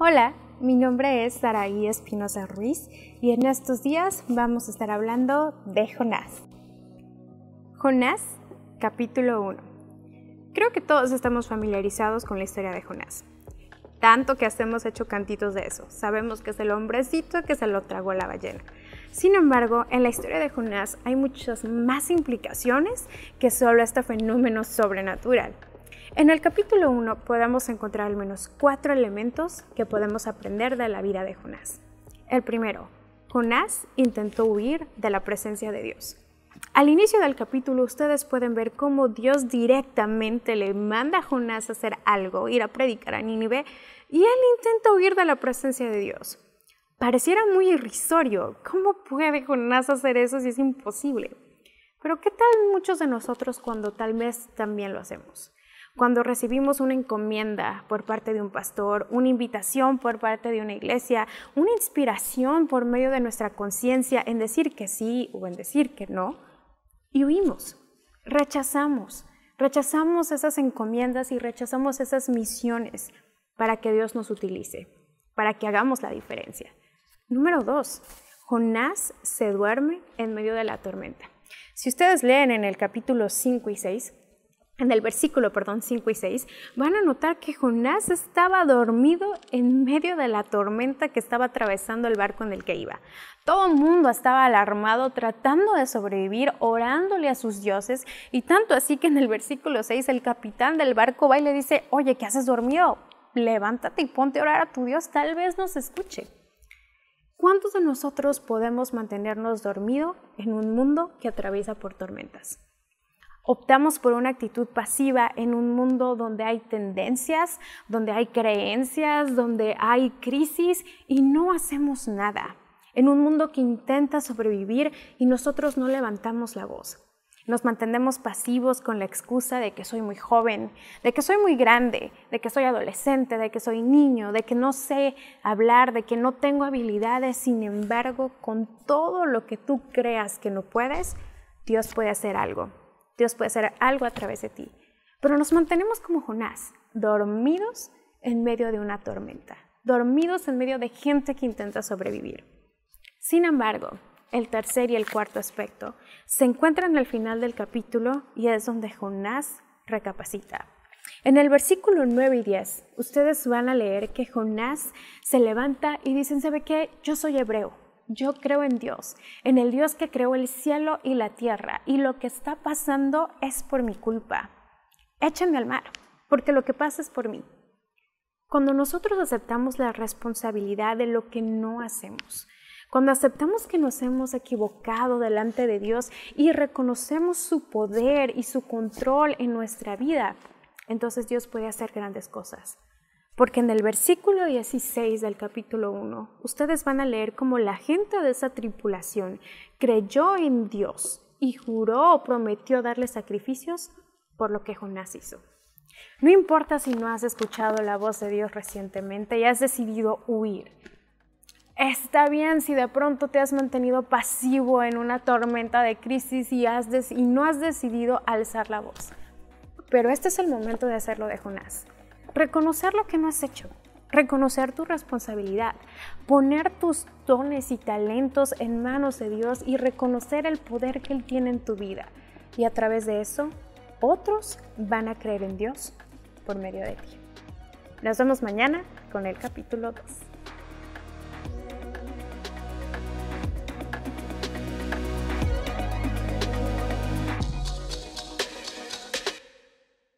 Hola, mi nombre es Saraí Espinosa Ruiz y en estos días vamos a estar hablando de Jonás. Jonás, capítulo 1. Creo que todos estamos familiarizados con la historia de Jonás. Tanto que hacemos hemos hecho cantitos de eso. Sabemos que es el hombrecito que se lo tragó la ballena. Sin embargo, en la historia de Jonás hay muchas más implicaciones que solo este fenómeno sobrenatural. En el capítulo 1 podemos encontrar al menos cuatro elementos que podemos aprender de la vida de Jonás. El primero, Jonás intentó huir de la presencia de Dios. Al inicio del capítulo ustedes pueden ver cómo Dios directamente le manda a Jonás a hacer algo, ir a predicar a Nínive, y él intenta huir de la presencia de Dios. Pareciera muy irrisorio, ¿cómo puede Jonás hacer eso si es imposible? Pero ¿qué tal muchos de nosotros cuando tal vez también lo hacemos? cuando recibimos una encomienda por parte de un pastor, una invitación por parte de una iglesia, una inspiración por medio de nuestra conciencia en decir que sí o en decir que no, y huimos, rechazamos, rechazamos esas encomiendas y rechazamos esas misiones para que Dios nos utilice, para que hagamos la diferencia. Número dos, Jonás se duerme en medio de la tormenta. Si ustedes leen en el capítulo 5 y 6, en el versículo, perdón, 5 y 6, van a notar que Jonás estaba dormido en medio de la tormenta que estaba atravesando el barco en el que iba. Todo el mundo estaba alarmado, tratando de sobrevivir, orándole a sus dioses, y tanto así que en el versículo 6 el capitán del barco va y le dice, oye, ¿qué haces dormido? Levántate y ponte a orar a tu Dios, tal vez nos escuche. ¿Cuántos de nosotros podemos mantenernos dormidos en un mundo que atraviesa por tormentas? optamos por una actitud pasiva en un mundo donde hay tendencias, donde hay creencias, donde hay crisis y no hacemos nada. En un mundo que intenta sobrevivir y nosotros no levantamos la voz. Nos mantenemos pasivos con la excusa de que soy muy joven, de que soy muy grande, de que soy adolescente, de que soy niño, de que no sé hablar, de que no tengo habilidades. Sin embargo, con todo lo que tú creas que no puedes, Dios puede hacer algo. Dios puede hacer algo a través de ti. Pero nos mantenemos como Jonás, dormidos en medio de una tormenta, dormidos en medio de gente que intenta sobrevivir. Sin embargo, el tercer y el cuarto aspecto se encuentran al final del capítulo y es donde Jonás recapacita. En el versículo 9 y 10, ustedes van a leer que Jonás se levanta y dicen, ¿sabe qué? Yo soy hebreo, yo creo en Dios, en el Dios que creó el cielo y la tierra, y lo que está pasando es por mi culpa. Échenme al mar, porque lo que pasa es por mí. Cuando nosotros aceptamos la responsabilidad de lo que no hacemos, cuando aceptamos que nos hemos equivocado delante de Dios y reconocemos su poder y su control en nuestra vida, entonces Dios puede hacer grandes cosas. Porque en el versículo 16 del capítulo 1, ustedes van a leer cómo la gente de esa tripulación creyó en Dios y juró o prometió darle sacrificios por lo que Jonás hizo. No importa si no has escuchado la voz de Dios recientemente y has decidido huir. Está bien si de pronto te has mantenido pasivo en una tormenta de crisis y, has y no has decidido alzar la voz. Pero este es el momento de hacerlo de Jonás reconocer lo que no has hecho, reconocer tu responsabilidad, poner tus dones y talentos en manos de Dios y reconocer el poder que Él tiene en tu vida. Y a través de eso, otros van a creer en Dios por medio de ti. Nos vemos mañana con el capítulo 2.